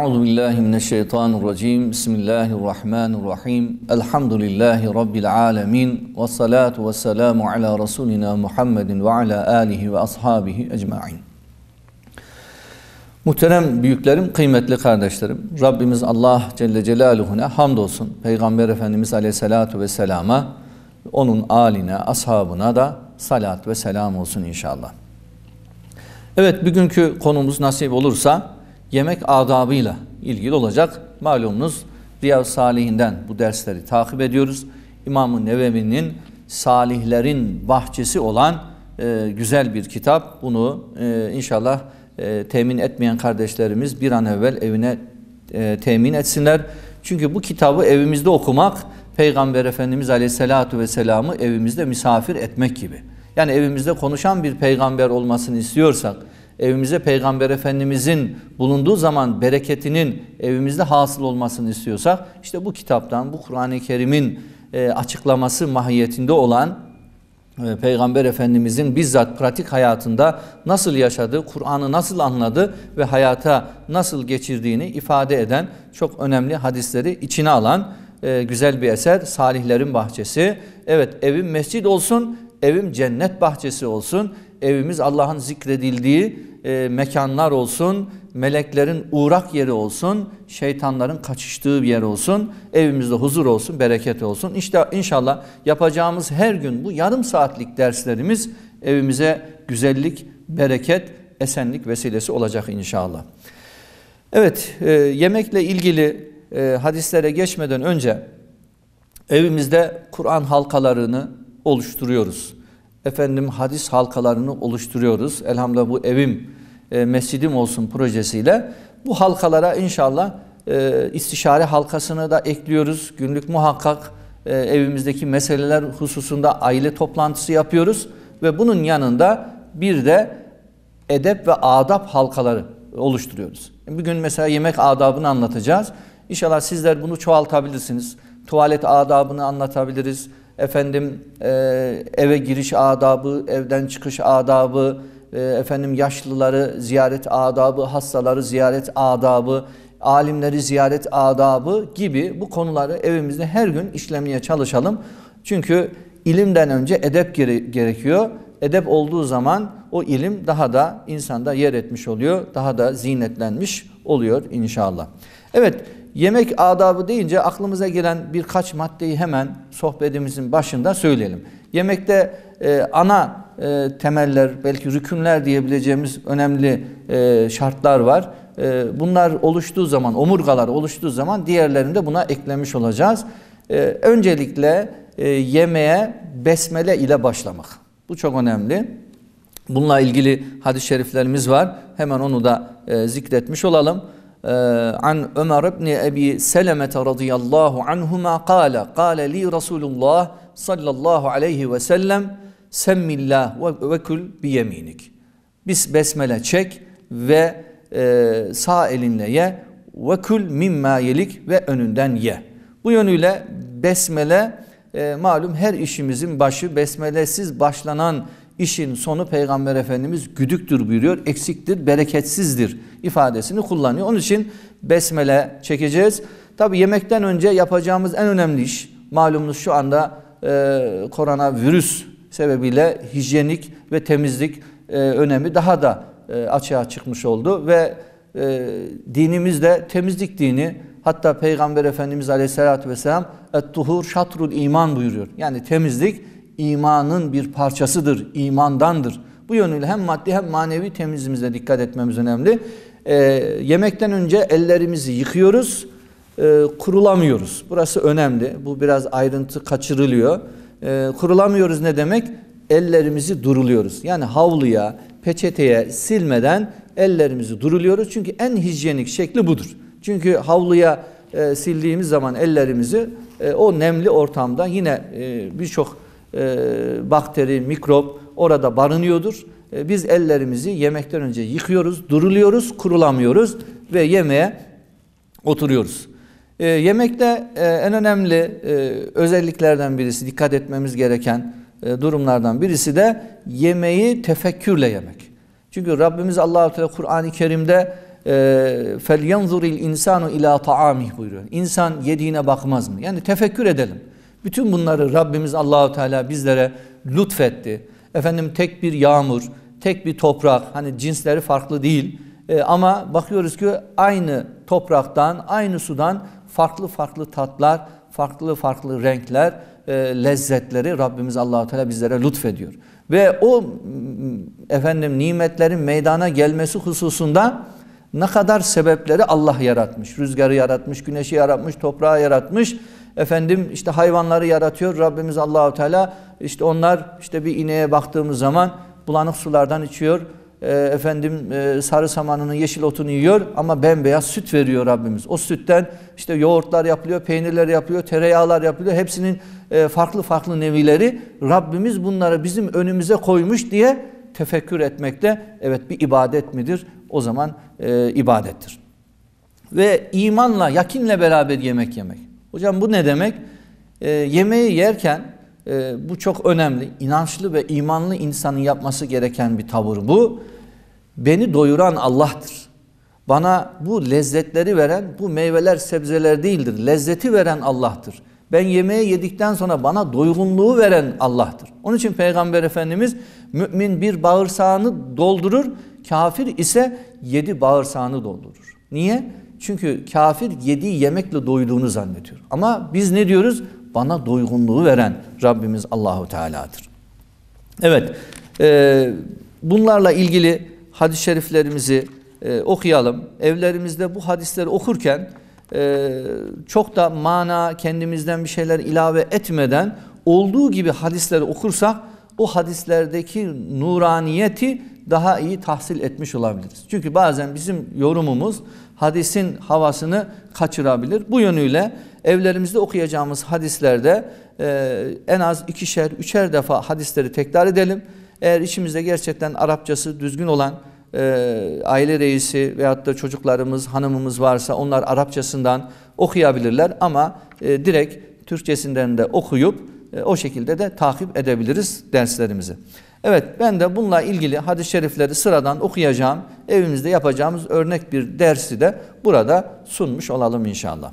أعوذ بالله من الشيطان الرجيم بسم الله الرحمن الرحيم الحمد لله رب العالمين والصلاة والسلام على رسولنا محمد وعلى آله وأصحابه أجمعين Muhterem büyüklerim, kıymetli kardeşlerim, Rabbimiz Allah Celle Celaluhu'na hamdolsun. Peygamber Efendimiz Aleyhisselatu Vesselam'a, onun aline, ashabına da salat ve selam olsun inşallah. Evet, bugünkü konumuz nasip olursa, yemek adabıyla ilgili olacak. Malumunuz Riyav Salihinden bu dersleri takip ediyoruz. İmam-ı Nevevi'nin Salihlerin Bahçesi olan e, güzel bir kitap. Bunu e, inşallah e, temin etmeyen kardeşlerimiz bir an evvel evine e, temin etsinler. Çünkü bu kitabı evimizde okumak Peygamber Efendimiz Aleyhisselatü Vesselam'ı evimizde misafir etmek gibi. Yani evimizde konuşan bir peygamber olmasını istiyorsak, evimize Peygamber Efendimizin bulunduğu zaman bereketinin evimizde hasıl olmasını istiyorsak işte bu kitaptan, bu Kur'an-ı Kerim'in e, açıklaması mahiyetinde olan e, Peygamber Efendimizin bizzat pratik hayatında nasıl yaşadığı, Kur'an'ı nasıl anladı ve hayata nasıl geçirdiğini ifade eden çok önemli hadisleri içine alan e, güzel bir eser Salihlerin Bahçesi. Evet evim mescid olsun, evim cennet bahçesi olsun evimiz Allah'ın zikredildiği e, mekanlar olsun, meleklerin uğrak yeri olsun, şeytanların kaçıştığı bir yer olsun, evimizde huzur olsun, bereket olsun. İşte inşallah yapacağımız her gün bu yarım saatlik derslerimiz evimize güzellik, bereket, esenlik vesilesi olacak inşallah. Evet, e, yemekle ilgili e, hadislere geçmeden önce evimizde Kur'an halkalarını oluşturuyoruz efendim hadis halkalarını oluşturuyoruz. Elhamdülillah bu evim, e, mescidim olsun projesiyle. Bu halkalara inşallah e, istişare halkasını da ekliyoruz. Günlük muhakkak e, evimizdeki meseleler hususunda aile toplantısı yapıyoruz. Ve bunun yanında bir de edep ve adab halkaları oluşturuyoruz. Bugün mesela yemek adabını anlatacağız. İnşallah sizler bunu çoğaltabilirsiniz. Tuvalet adabını anlatabiliriz efendim e, eve giriş adabı, evden çıkış adabı, e, efendim yaşlıları ziyaret adabı, hastaları ziyaret adabı, alimleri ziyaret adabı gibi bu konuları evimizde her gün işlemeye çalışalım. Çünkü ilimden önce edep gere gerekiyor. Edep olduğu zaman o ilim daha da insanda yer etmiş oluyor, daha da zinetlenmiş oluyor inşallah. Evet, yemek adabı deyince aklımıza gelen birkaç maddeyi hemen sohbetimizin başında söyleyelim. Yemekte e, ana e, temeller, belki rükünler diyebileceğimiz önemli e, şartlar var. E, bunlar oluştuğu zaman, omurgalar oluştuğu zaman diğerlerini de buna eklemiş olacağız. E, öncelikle e, yemeğe besmele ile başlamak. Bu çok önemli. Bununla ilgili hadis-i şeriflerimiz var. Hemen onu da e, zikretmiş olalım. Ee, an Ömer ibn Ebi Seleme radıyallahu anhuma kâle kâle li Resulullah sallallahu aleyhi ve sellem semmillah ve, ve bi yeminik. Bis besmele çek ve e, sağ elinle ye ve kül mimma yelik ve önünden ye. Bu yönüyle besmele e, malum her işimizin başı besmelesiz başlanan işin sonu Peygamber Efendimiz güdüktür buyuruyor. Eksiktir, bereketsizdir ifadesini kullanıyor. Onun için besmele çekeceğiz. Tabi yemekten önce yapacağımız en önemli iş malumunuz şu anda e, koronavirüs sebebiyle hijyenik ve temizlik e, önemi daha da e, açığa çıkmış oldu ve e, dinimiz temizlik dini hatta Peygamber Efendimiz Aleyhisselatü Vesselam "ettuhur tuhur şatrul iman buyuruyor. Yani temizlik imanın bir parçasıdır, imandandır. Bu yönüyle hem maddi hem manevi temizliğimize dikkat etmemiz önemli e, yemekten önce ellerimizi yıkıyoruz, e, kurulamıyoruz. Burası önemli. Bu biraz ayrıntı kaçırılıyor. E, kurulamıyoruz ne demek? Ellerimizi duruluyoruz. Yani havluya, peçeteye silmeden ellerimizi duruluyoruz. Çünkü en hijyenik şekli budur. Çünkü havluya e, sildiğimiz zaman ellerimizi e, o nemli ortamda yine e, birçok e, bakteri, mikrop orada barınıyordur e, biz ellerimizi yemekten önce yıkıyoruz, duruluyoruz, kurulamıyoruz ve yemeğe oturuyoruz. E, yemekte e, en önemli e, özelliklerden birisi, dikkat etmemiz gereken e, durumlardan birisi de yemeği tefekkürle yemek. Çünkü Rabbimiz Allahu Teala Kur'an-ı Kerim'de فَلْيَنْظُرِ e, الْاِنْسَانُ ila taamih buyuruyor. İnsan yediğine bakmaz mı? Yani tefekkür edelim. Bütün bunları Rabbimiz Allahu Teala bizlere lütfetti. Efendim tek bir yağmur, tek bir toprak hani cinsleri farklı değil e, ama bakıyoruz ki aynı topraktan aynı sudan farklı farklı tatlar farklı farklı renkler e, lezzetleri Rabbimiz Allahu Teala bizlere lütfediyor ve o efendim nimetlerin meydana gelmesi hususunda ne kadar sebepleri Allah yaratmış. Rüzgarı yaratmış, güneşi yaratmış, toprağı yaratmış. Efendim işte hayvanları yaratıyor Rabbimiz Allahu Teala. İşte onlar işte bir ineğe baktığımız zaman bulanık sulardan içiyor. E, efendim e, sarı samanının yeşil otunu yiyor ama bembeyaz süt veriyor Rabbimiz. O sütten işte yoğurtlar yapılıyor, peynirler yapılıyor, tereyağlar yapılıyor. Hepsinin e, farklı farklı nevileri Rabbimiz bunları bizim önümüze koymuş diye tefekkür etmekte, evet bir ibadet midir? O zaman e, ibadettir. Ve imanla, yakinle beraber yemek yemek. Hocam bu ne demek? E, yemeği yerken e, bu çok önemli. İnançlı ve imanlı insanın yapması gereken bir tavır bu. Beni doyuran Allah'tır. Bana bu lezzetleri veren bu meyveler sebzeler değildir. Lezzeti veren Allah'tır. Ben yemeği yedikten sonra bana doygunluğu veren Allah'tır. Onun için Peygamber Efendimiz mümin bir bağırsağını doldurur, kafir ise yedi bağırsağını doldurur. Niye? Çünkü kafir yediği yemekle doyduğunu zannediyor. Ama biz ne diyoruz? bana doygunluğu veren Rabbimiz Allahu Teala'dır. Evet, e, bunlarla ilgili hadis-i şeriflerimizi e, okuyalım. Evlerimizde bu hadisleri okurken e, çok da mana kendimizden bir şeyler ilave etmeden olduğu gibi hadisleri okursak o hadislerdeki nuraniyeti daha iyi tahsil etmiş olabiliriz. Çünkü bazen bizim yorumumuz hadisin havasını kaçırabilir. Bu yönüyle evlerimizde okuyacağımız hadislerde e, en az ikişer, üçer defa hadisleri tekrar edelim. Eğer içimizde gerçekten Arapçası düzgün olan e, aile reisi veyahut da çocuklarımız, hanımımız varsa onlar Arapçasından okuyabilirler ama e, direkt Türkçesinden de okuyup e, o şekilde de takip edebiliriz derslerimizi. Evet ben de bununla ilgili hadis-i şerifleri sıradan okuyacağım. Evimizde yapacağımız örnek bir dersi de burada sunmuş olalım inşallah.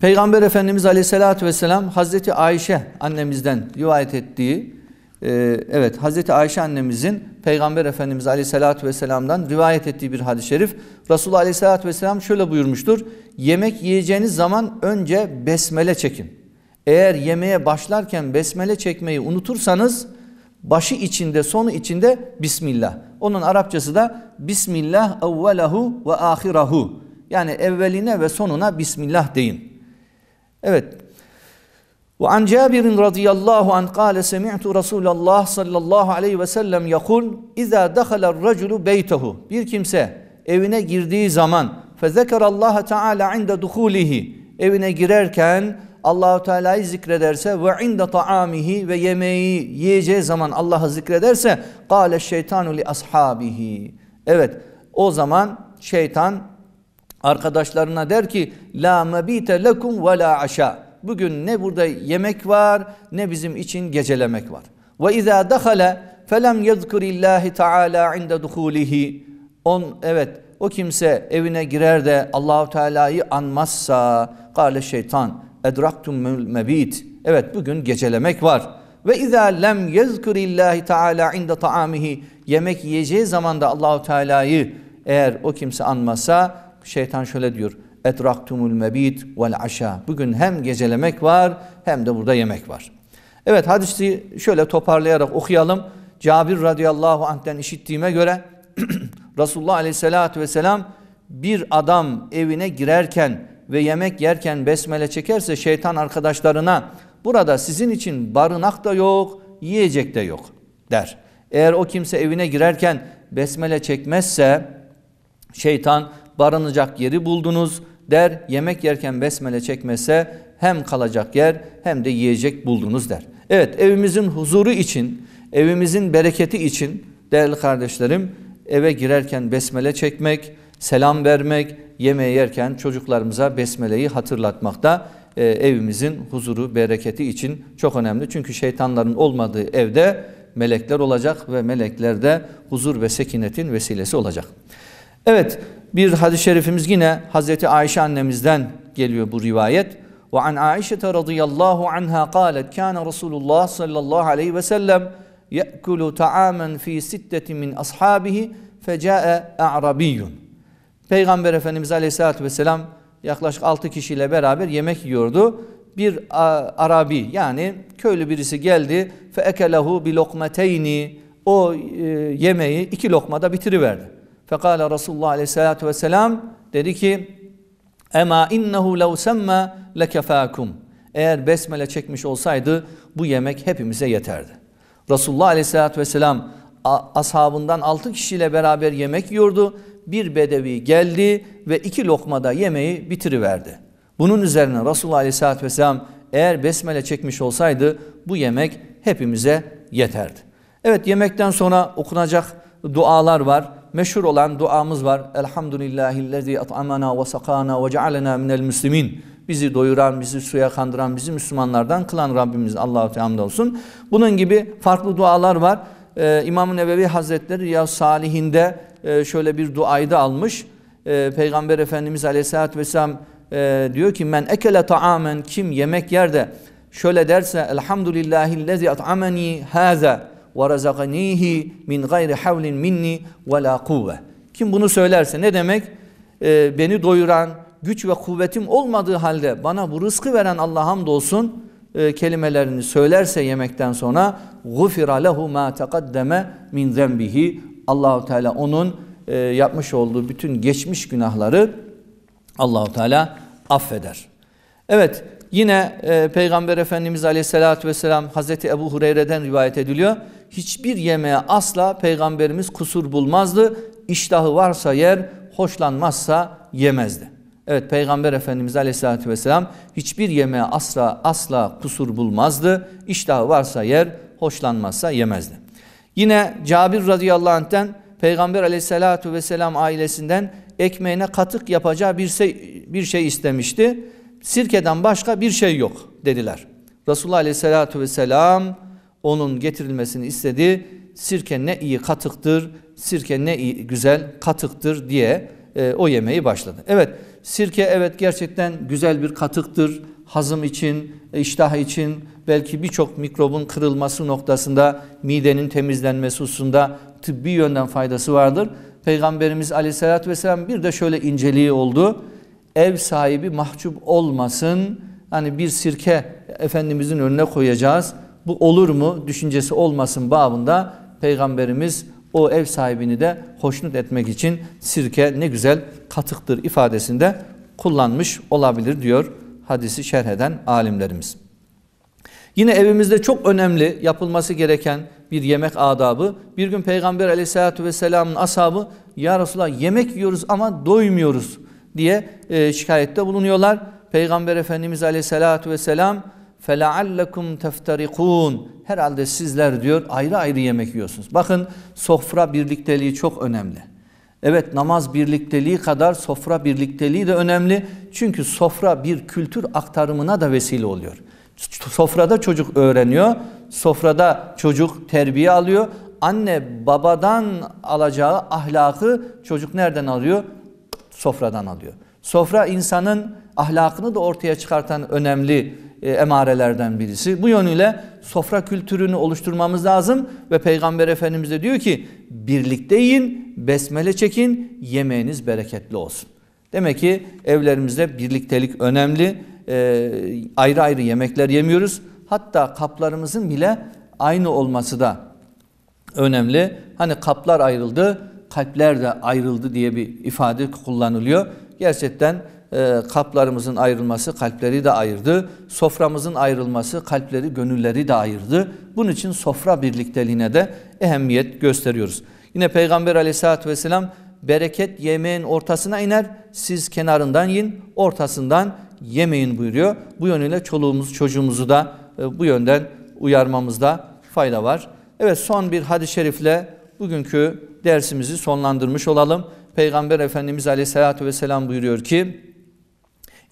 Peygamber Efendimiz Aleyhisselatü Vesselam Hazreti Ayşe annemizden rivayet ettiği e, evet Hazreti Ayşe annemizin Peygamber Efendimiz Aleyhisselatü Vesselam'dan rivayet ettiği bir hadis-i şerif. Resulullah Aleyhisselatü Vesselam şöyle buyurmuştur. Yemek yiyeceğiniz zaman önce besmele çekin. Eğer yemeğe başlarken besmele çekmeyi unutursanız başı içinde sonu içinde Bismillah. Onun Arapçası da Bismillah evvelahu ve ahirahu. Yani evveline ve sonuna Bismillah deyin. Evet. Ve an Cabir radıyallahu an kâle semi'tu Resulallah sallallahu aleyhi ve sellem yakul İzâ dehaler raculu beytehu. Bir kimse evine girdiği zaman fezekerallaha teâlâ inde duhulihi. Evine girerken Allahu Teala'yı zikrederse ve inde taamihi ve yemeği yiyeceği zaman Allah'ı zikrederse kâle şeytanu li ashabihi. Evet o zaman şeytan arkadaşlarına der ki la mebite lekum ve la aşa. Bugün ne burada yemek var ne bizim için gecelemek var. Ve izâ dehale felem yezkurillahi taala inde duhulihi. On evet o kimse evine girer de Allahu Teala'yı anmazsa kâle şeytan edraktum mebit. Evet bugün gecelemek var. Ve izâ lem yezkurillahi teâlâ inde taamihi. Yemek yiyeceği zaman da Allahu Teala'yı eğer o kimse anmasa şeytan şöyle diyor. Edraktumul mebit vel aşa. Bugün hem gecelemek var hem de burada yemek var. Evet hadisi şöyle toparlayarak okuyalım. Cabir radıyallahu anh'ten işittiğime göre Resulullah aleyhissalatü vesselam bir adam evine girerken ve yemek yerken besmele çekerse şeytan arkadaşlarına burada sizin için barınak da yok, yiyecek de yok der. Eğer o kimse evine girerken besmele çekmezse şeytan barınacak yeri buldunuz der. Yemek yerken besmele çekmese hem kalacak yer hem de yiyecek buldunuz der. Evet evimizin huzuru için, evimizin bereketi için değerli kardeşlerim eve girerken besmele çekmek, selam vermek, yemeği yerken çocuklarımıza besmeleyi hatırlatmakta e, evimizin huzuru, bereketi için çok önemli. Çünkü şeytanların olmadığı evde melekler olacak ve melekler de huzur ve sekinetin vesilesi olacak. Evet bir hadis-i şerifimiz yine Hazreti Ayşe annemizden geliyor bu rivayet. Ve an Ayşe radıyallahu anha قالت كان Resulullah sallallahu aleyhi ve sellem يأكل ta'amen fi sitteti min ashabihi fecae a'rabiyyun. Peygamber Efendimiz Aleyhisselatü Vesselam yaklaşık altı kişiyle beraber yemek yiyordu. Bir Arabi yani köylü birisi geldi fe ekelehu bi lokmeteyni o e, yemeği iki lokmada bitiriverdi. Fekala Resulullah Aleyhisselatü Vesselam dedi ki Ema innehu lev semme lekefâkum. Eğer besmele çekmiş olsaydı bu yemek hepimize yeterdi. Resulullah Aleyhisselatü Vesselam ashabından altı kişiyle beraber yemek yiyordu bir bedevi geldi ve iki lokmada yemeği bitiriverdi. Bunun üzerine Resulullah Aleyhisselatü Vesselam eğer besmele çekmiş olsaydı bu yemek hepimize yeterdi. Evet yemekten sonra okunacak dualar var. Meşhur olan duamız var. Elhamdülillahillezî at'amana ve sakana ve cealena minel müslimin. Bizi doyuran, bizi suya kandıran, bizi Müslümanlardan kılan Rabbimiz Allah'a teamd olsun. Bunun gibi farklı dualar var. Ee, İmam-ı Nebevi Hazretleri Riya Salihinde e, şöyle bir duayı da almış. E, Peygamber Efendimiz Aleyhisselatü Vesselam e, diyor ki men ekele taamen kim yemek yerde şöyle derse elhamdülillahillezî at'ameni hâze ve razakanihi min gayri havlin minni ve la kuvve. Kim bunu söylerse ne demek? beni doyuran, güç ve kuvvetim olmadığı halde bana bu rızkı veren Allah'a hamdolsun e, kelimelerini söylerse yemekten sonra gufira lehu ma taqaddeme min zenbihi Allahu Teala onun e, yapmış olduğu bütün geçmiş günahları Allahu Teala affeder. Evet yine e, Peygamber Efendimiz Aleyhisselatü Vesselam Hazreti Ebu Hureyre'den rivayet ediliyor. Hiçbir yemeğe asla Peygamberimiz kusur bulmazdı. İştahı varsa yer, hoşlanmazsa yemezdi. Evet Peygamber Efendimiz Aleyhisselatü Vesselam hiçbir yemeğe asla asla kusur bulmazdı. İştahı varsa yer, hoşlanmazsa yemezdi. Yine Cabir radıyallahu anh'ten Peygamber aleyhissalatu vesselam ailesinden ekmeğine katık yapacağı bir şey, bir şey istemişti. Sirkeden başka bir şey yok dediler. Resulullah aleyhissalatu vesselam onun getirilmesini istedi. Sirke ne iyi katıktır, sirke ne iyi güzel katıktır diye e, o yemeği başladı. Evet sirke evet gerçekten güzel bir katıktır hazım için, iştah için, belki birçok mikrobun kırılması noktasında midenin temizlenmesi hususunda tıbbi yönden faydası vardır. Peygamberimiz aleyhissalatü vesselam bir de şöyle inceliği oldu. Ev sahibi mahcup olmasın. Hani bir sirke Efendimizin önüne koyacağız. Bu olur mu? Düşüncesi olmasın babında Peygamberimiz o ev sahibini de hoşnut etmek için sirke ne güzel katıktır ifadesinde kullanmış olabilir diyor hadisi şerh eden alimlerimiz. Yine evimizde çok önemli yapılması gereken bir yemek adabı. Bir gün Peygamber aleyhissalatü vesselamın ashabı Ya Resulallah yemek yiyoruz ama doymuyoruz diye e, şikayette bulunuyorlar. Peygamber Efendimiz aleyhissalatü vesselam فَلَعَلَّكُمْ تَفْتَرِقُونَ Herhalde sizler diyor ayrı ayrı yemek yiyorsunuz. Bakın sofra birlikteliği çok önemli. Evet namaz birlikteliği kadar sofra birlikteliği de önemli. Çünkü sofra bir kültür aktarımına da vesile oluyor. Sofrada çocuk öğreniyor, sofrada çocuk terbiye alıyor. Anne babadan alacağı ahlakı çocuk nereden alıyor? Sofradan alıyor. Sofra insanın ahlakını da ortaya çıkartan önemli e, emarelerden birisi. Bu yönüyle sofra kültürünü oluşturmamız lazım ve Peygamber Efendimiz de diyor ki birlikte yiyin, besmele çekin, yemeğiniz bereketli olsun. Demek ki evlerimizde birliktelik önemli. E, ayrı ayrı yemekler yemiyoruz. Hatta kaplarımızın bile aynı olması da önemli. Hani kaplar ayrıldı, kalpler de ayrıldı diye bir ifade kullanılıyor. Gerçekten ee, kaplarımızın ayrılması kalpleri de ayırdı. Soframızın ayrılması kalpleri, gönülleri de ayırdı. Bunun için sofra birlikteliğine de ehemmiyet gösteriyoruz. Yine Peygamber aleyhissalatü vesselam bereket yemeğin ortasına iner. Siz kenarından yiyin, ortasından yemeğin buyuruyor. Bu yönüyle çoluğumuz, çocuğumuzu da e, bu yönden uyarmamızda fayda var. Evet son bir hadis-i şerifle bugünkü dersimizi sonlandırmış olalım. Peygamber Efendimiz Aleyhisselatü Vesselam buyuruyor ki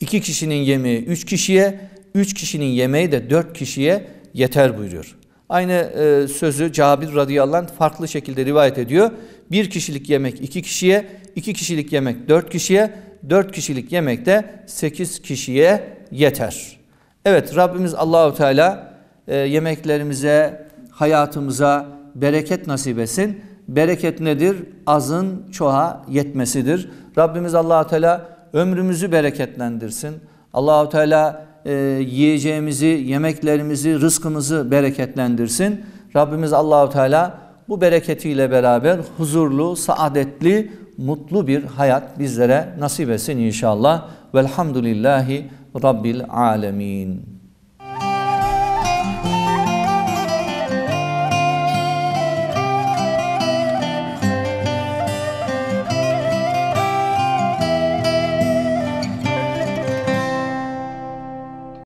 İki kişinin yemeği üç kişiye, üç kişinin yemeği de dört kişiye yeter buyuruyor. Aynı e, sözü Cabir radıyallahu anh farklı şekilde rivayet ediyor. Bir kişilik yemek iki kişiye, iki kişilik yemek dört kişiye, dört kişilik yemek de sekiz kişiye yeter. Evet Rabbimiz Allahu Teala e, yemeklerimize, hayatımıza bereket nasip etsin. Bereket nedir? Azın çoğa yetmesidir. Rabbimiz Allahu Teala ömrümüzü bereketlendirsin. Allahu Teala e, yiyeceğimizi, yemeklerimizi, rızkımızı bereketlendirsin. Rabbimiz Allahu Teala bu bereketiyle beraber huzurlu, saadetli, mutlu bir hayat bizlere nasip etsin inşallah. Velhamdülillahi Rabbil alemin.